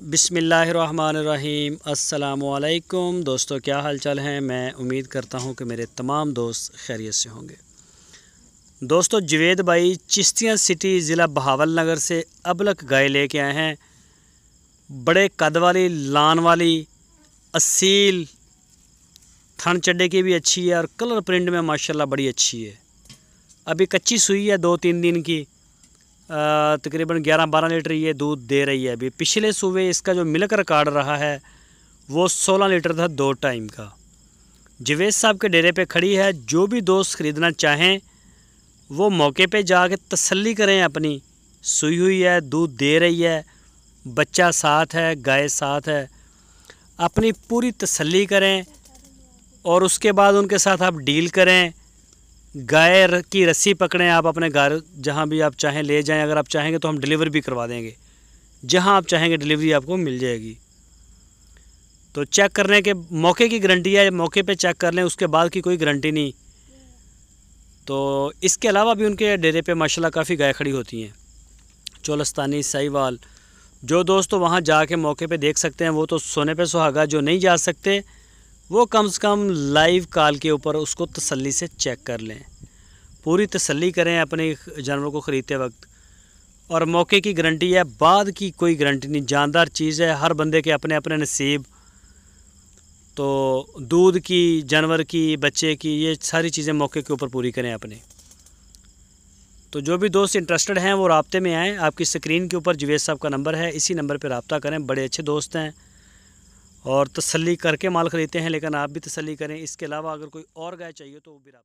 बिसमीम् अल्लाम दोस्तों क्या हाल चाल हैं मैं उम्मीद करता हूं कि मेरे तमाम दोस्त खैरियत से होंगे दोस्तों जवेद भाई चिश्तियाँ सिटी ज़िला बहावल नगर से अबलक गाय लेके आए हैं बड़े कद वाली लान वाली असील थन चड्डे की भी अच्छी है और कलर प्रिंट में माशाल्लाह बड़ी अच्छी है अभी कच्ची सुई है दो तीन दिन की तकरीबन 11-12 लीटर ये दूध दे रही है अभी पिछले सुबह इसका जो मिल्क रिकॉर्ड रहा है वो 16 लीटर था दो टाइम का जवेद साहब के डेरे पे खड़ी है जो भी दोस्त ख़रीदना चाहें वो मौके पे जाके तसल्ली करें अपनी सुई हुई है दूध दे रही है बच्चा साथ है गाय साथ है अपनी पूरी तसल्ली करें और उसके बाद उनके साथ आप डील करें गाय की रस्सी पकड़ें आप अपने घर जहाँ भी आप चाहें ले जाएं अगर आप चाहेंगे तो हम डिलीवर भी करवा देंगे जहाँ आप चाहेंगे डिलीवरी आपको मिल जाएगी तो चेक करने के मौके की गारंटी है मौके पे चेक कर लें उसके बाद की कोई गारंटी नहीं तो इसके अलावा भी उनके डेरे पे माशाल्लाह काफ़ी गाय खड़ी होती हैं चोलस्तानी साहिवाल जो दोस्तों वहाँ जा मौके पर देख सकते हैं वो तो सोने पर सुहागा जो नहीं जा सकते वो कम से कम लाइव कॉल के ऊपर उसको तसल्ली से चेक कर लें पूरी तसल्ली करें अपने जानवरों को ख़रीदते वक्त और मौके की गारंटी है बाद की कोई गारंटी नहीं जानदार चीज़ है हर बंदे के अपने अपने नसीब तो दूध की जानवर की बच्चे की ये सारी चीज़ें मौके के ऊपर पूरी करें अपने तो जो भी दोस्त इंटरेस्टेड हैं वो रबते में आएँ आपकी स्क्रीन के ऊपर जुवेद साहब का नंबर है इसी नंबर पर रबता करें बड़े अच्छे दोस्त हैं और तसली करके माल ख़रीदते हैं लेकिन आप भी तसली करें इसके अलावा अगर कोई और गाय चाहिए तो वो भी